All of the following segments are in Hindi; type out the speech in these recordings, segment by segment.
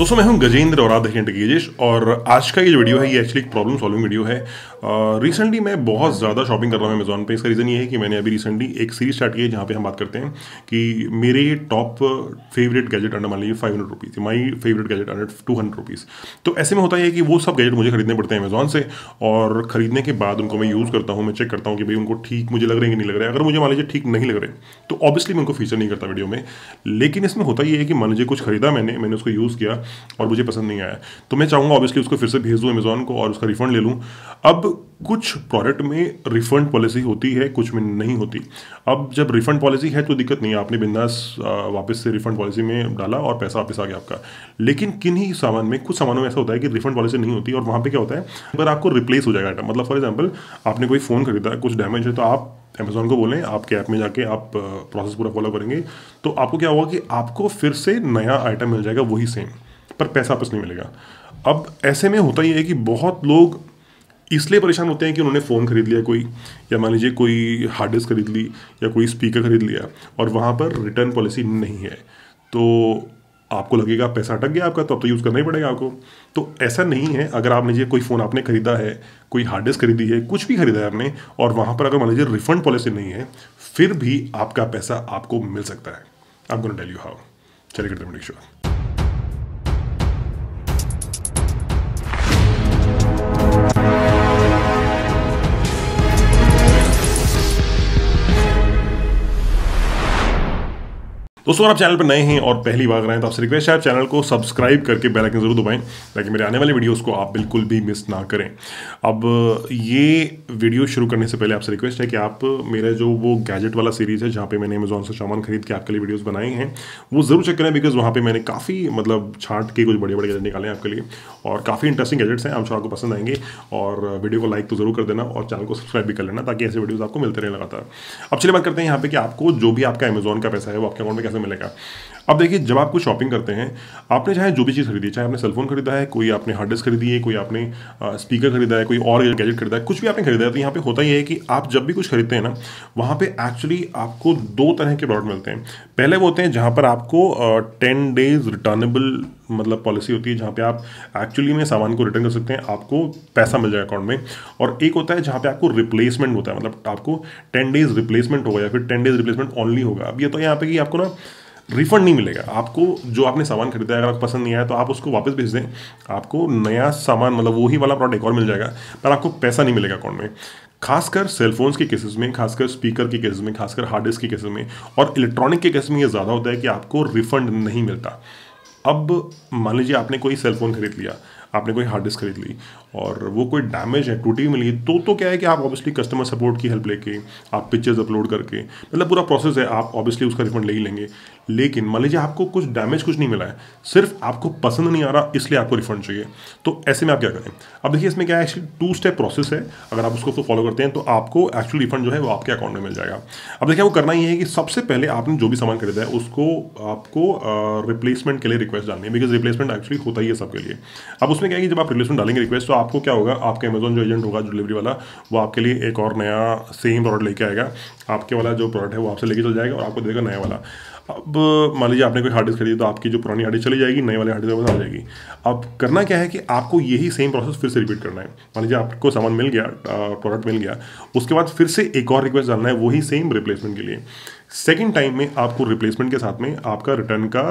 दोस्तों मैं हूं गजेंद्र और आधे घंटे गजेश और आज का ये जो वीडियो है ये एक्चुअली एक प्रॉब्लम सॉल्विंग वीडियो है रिसेंटली uh, मैं बहुत ज़्यादा शॉपिंग कर रहा हूँ अमेजोन पे इसका रीज़न ये है कि मैंने अभी रिसेंटली एक सीरीज स्टार्ट की है जहाँ पे हम बात करते हैं कि मेरे टॉप फेवरेट गैजेट अंडर मान लीजिए five hundred rupees my favourite gadget under two hundred rupees तो ऐसे में होता है कि वो सब गैजेट मुझे खरीदने पड़ते हैं अमेजोन से और ख़रीदने के बाद उनको मैं यूज़ करता हूँ मैं चेक करता हूँ कि भाई उनको ठीक मुझे लग रहे हैं कि नहीं लग रहे हैं अगर मुझे मान लीजिए ठीक नहीं लग रहे तो ऑब्वियसली मैं उनको फीचर नहीं करता वीडियो में लेकिन इसमें होता ये है कि मान लीजिए कुछ खरीदा मैंने मैंने उसको यूज़ किया और मुझे पसंद नहीं आया तो मैं चाहूँगा ऑब्वियसली उसको फिर से भेज दूँ अमेज़ॉन को और उसका रिफंड ले लूँ अब कुछ प्रोडक्ट में रिफंड पॉलिसी होती है कुछ में नहीं होती अब जब रिफंड पॉलिसी है तो दिक्कत नहीं है आपने बिंदास वापस से रिफंड पॉलिसी में डाला और पैसा वापस आ गया आपका लेकिन किन्हीं सामान में कुछ सामानों में ऐसा होता है कि रिफंड पॉलिसी नहीं होती और वहाँ पर क्या होता है अगर आपको रिप्लेस हो जाएगा आइटम मतलब फॉर एग्जाम्पल आपने कोई फ़ोन खरीदा कुछ डैमेज है तो आप अमेज़ोन को बोलें आपके ऐप में जाके आप प्रोसेस पूरा फॉलो करेंगे तो आपको क्या होगा कि आपको फिर से नया आइटम मिल जाएगा वही सेम पर पैसा वापस नहीं मिलेगा अब ऐसे में होता ही है कि बहुत लोग इसलिए परेशान होते हैं कि उन्होंने फ़ोन खरीद लिया कोई या मान लीजिए कोई हार्ड डिस्क खरीद ली या कोई स्पीकर खरीद लिया और वहाँ पर रिटर्न पॉलिसी नहीं है तो आपको लगेगा पैसा अटक गया आपका तो अब तो यूज़ करना ही पड़ेगा आपको तो ऐसा नहीं है अगर आप लीजिए कोई फ़ोन आपने खरीदा है कोई हार्ड डिस्क खरीदी है कुछ भी खरीदा है आपने और वहाँ पर अगर मान लीजिए रिफंड पॉलिसी नहीं है फिर भी आपका पैसा आपको मिल सकता है आप गोन टेल यू हाउ चलिए करते हैं दोस्तों अगर आप चैनल पर नए हैं और पहली बार रहे हैं तो आपसे रिक्वेस्ट है आप चैनल को सब्सक्राइब करके बेल आइकन जरूर दबाएं ताकि मेरे आने वाले वीडियोस को आप बिल्कुल भी मिस ना करें अब ये वीडियो शुरू करने से पहले आपसे रिक्वेस्ट है कि आप मेरा जो वो गैजेट वाला सीरीज़ है जहाँ पे मैंने अमेजोन से सामान खरीद के आपके लिए वीडियोज़ बनाए हैं वो ज़रूर चेक करें बिकॉज वहाँ पर मैंने काफ़ी मतलब छाट के कुछ बड़े बड़े गैजेट निकाले हैं आपके लिए और काफ़ी इंटरेस्टिंग गैजेट्स हैं आप आपको पसंद आएंगे और वीडियो को लाइक तो ज़रूर कर देना और चैनल को सब्सक्राइब भी कर लेना ताकि ऐसे वीडियोज़ आपको मिलते रहे लगातार अब चलिए बात करते हैं यहाँ पर कि आपको जो भी आपका अमेजोन का पैसा है वो आपके अकाउंट में कैसे में मिलेगा अब देखिए जब आपको शॉपिंग करते हैं आपने चाहे जो भी चीज़ खरीदी चाहे आपने सेलफोन खरीदा है कोई आपने हार्ड डिस्क खरीदी है कोई आपने स्पीकर खरीदा है कोई और गैजेट खरीदा है कुछ भी आपने खरीदा है तो यहाँ पे होता ही है कि आप जब भी कुछ खरीदते हैं ना वहाँ पे एक्चुअली आपको दो तरह के प्रोडक्ट मिलते हैं पहले वो होते हैं जहाँ पर आपको टेन डेज रिटर्नेबल मतलब पॉलिसी होती है जहाँ पे आप एक्चुअली में सामान को रिटर्न कर सकते हैं आपको पैसा मिल जाएगा अकाउंट में और एक होता है जहाँ पे आपको रिप्लेसमेंट होता है मतलब आपको टेन डेज रिप्लेसमेंट होगा या फिर टेन डेज रिप्लेसमेंट ओनली होगा अब ये तो यहाँ पे कि आपको ना रिफंड नहीं मिलेगा आपको जो आपने सामान खरीदा है अगर आपको पसंद नहीं आया तो आप उसको वापस भेज दें आपको नया सामान मतलब वही वाला प्रोडक्ट एक और मिल जाएगा पर आपको पैसा नहीं मिलेगा अकाउंट में खासकर सेलफोन्स के केसेस में खासकर स्पीकर के केसेस में खासकर हार्ड डिस्क के केसेस में और इलेक्ट्रॉनिक के केस में ये ज़्यादा होता है कि आपको रिफंड नहीं मिलता अब मान लीजिए आपने कोई सेलफोन खरीद लिया आपने कोई हार्ड डिस्क खरीद ली और वो कोई डैमेज है टूटी हुई मिली तो तो क्या है कि आप ऑब्वियसली कस्टमर सपोर्ट की हेल्प लेके आप पिक्चर्स अपलोड करके मतलब पूरा प्रोसेस है आप ऑब्वियसली उसका रिफंड ले ही लेंगे लेकिन मान लीजिए आपको कुछ डैमेज कुछ नहीं मिला है सिर्फ आपको पसंद नहीं आ रहा इसलिए आपको रिफंड चाहिए तो ऐसे में आप क्या करें अब देखिए इसमें क्या है एक्चुअली टू स्टेप प्रोसेस है अगर आप उसको फॉलो करते हैं तो आपको एक्चुअल रिफंड जो है वो आपके अकाउंट में मिल जाएगा अब देखिए वो करना ही है कि सबसे पहले आपने जो भी सामान खरीदा है उसको आपको रिप्लेसमेंट के लिए रिक्वेस्ट डालनी है बिकॉज रिप्लेसमेंट एक्चुअली होता ही है सबके लिए अब उस उसमें क्या है कि जब आप रिलेशन डालेंगे रिक्वेस्ट तो आपको क्या होगा आपके अमेजोन जो एजेंट होगा डिलीवरी वाला वो आपके लिए एक और नया सेम प्रोडक्ट लेके आएगा आपके वाला जो प्रोडक्ट है वो आपसे लेके चल जाएगा और आपको देगा नया वाला अब मान लीजिए आपने कोई हार्ड डिस्क खरीदी तो आपकी जो पुरानी हार्ड डिस्क चली जाएगी नई वाली हार्ड डिस्क आ जाएगी अब करना क्या है कि आपको यही सेम प्रोसेस फिर से रिपीट करना है मान लीजिए आपको सामान मिल गया प्रोडक्ट मिल गया उसके बाद फिर से एक और रिक्वेस्ट डालना है वही सेम रिप्लेसमेंट के लिए सेकेंड टाइम में आपको रिप्लेसमेंट के साथ में आपका रिटर्न का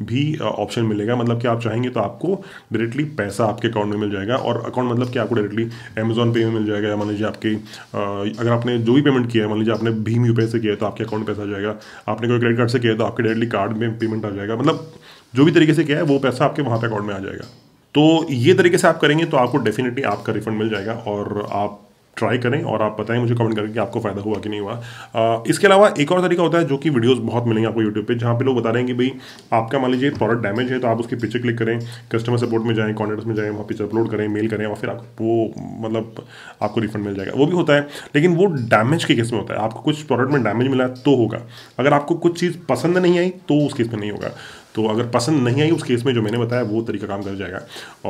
भी ऑप्शन मिलेगा मतलब कि आप चाहेंगे तो आपको डायरेक्टली पैसा आपके अकाउंट में मिल जाएगा और अकाउंट मतलब कि आपको डायरेक्टली अमेजोन पे में मिल जाएगा या मान लीजिए आपकी अगर आपने जो भी पेमेंट किया है मान लीजिए आपने भीम यू से किया है तो आपके अकाउंट में पैसा आ जाएगा आपने कोई क्रेडिट कार्ड से किया है तो आपके डायरेक्टली कार्ड में पेमेंट आ जाएगा मतलब जो भी तरीके से किया है वो पैसा आपके वहाँ पर अकाउंट में आ जाएगा तो ये तरीके से आप करेंगे तो आपको डेफिनेटली आपका रिफंड मिल जाएगा और आप ट्राई करें और आप बताएं मुझे कमेंट करके आपको फ़ायदा हुआ कि नहीं हुआ आ, इसके अलावा एक और तरीका होता है जो कि वीडियोस बहुत मिलेंगे आपको यूट्यूब पे जहाँ पे लोग बता रहे हैं कि भाई आपका मान लीजिए प्रोडक्ट डैमेज है तो आप उसकी पिक्चर क्लिक करें कस्टमर सपोर्ट में जाएँ कॉन्टैक्ट में जाएँ वहाँ पिक्चर अपलोड करें मेल करें और फिर आपको मतलब आपको रिफंड मिल जाएगा वो भी होता है लेकिन वो डैमेज के किस में होता है आपको कुछ प्रोडक्ट में डैमेज मिला तो होगा अगर आपको कुछ चीज़ पसंद नहीं आई तो उस केस में नहीं होगा तो अगर पसंद नहीं आई उस केस में जो मैंने बताया वो तरीका काम कर जाएगा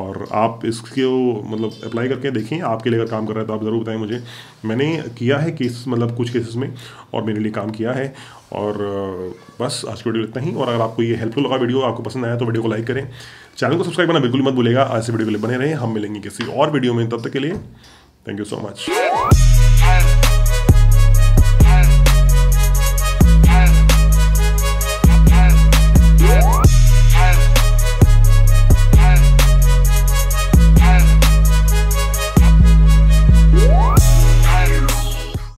और आप इसको मतलब अप्लाई करके देखें आपके लिए अगर काम कर रहा है तो आप ज़रूर बताएं मुझे मैंने किया है केस मतलब कुछ केसेस में और मेरे लिए काम किया है और बस आज की वीडियो इतना ही और अगर आपको ये हेल्पफुल लगा वीडियो आपको पसंद आया तो वीडियो को लाइक करें चैनल को सब्सक्राइब करना बिल्कुल मत भूलेगा आज से वीडियो के लिए बने रहें हम मिलेंगे किसी और वीडियो में तब तक के लिए थैंक यू सो मच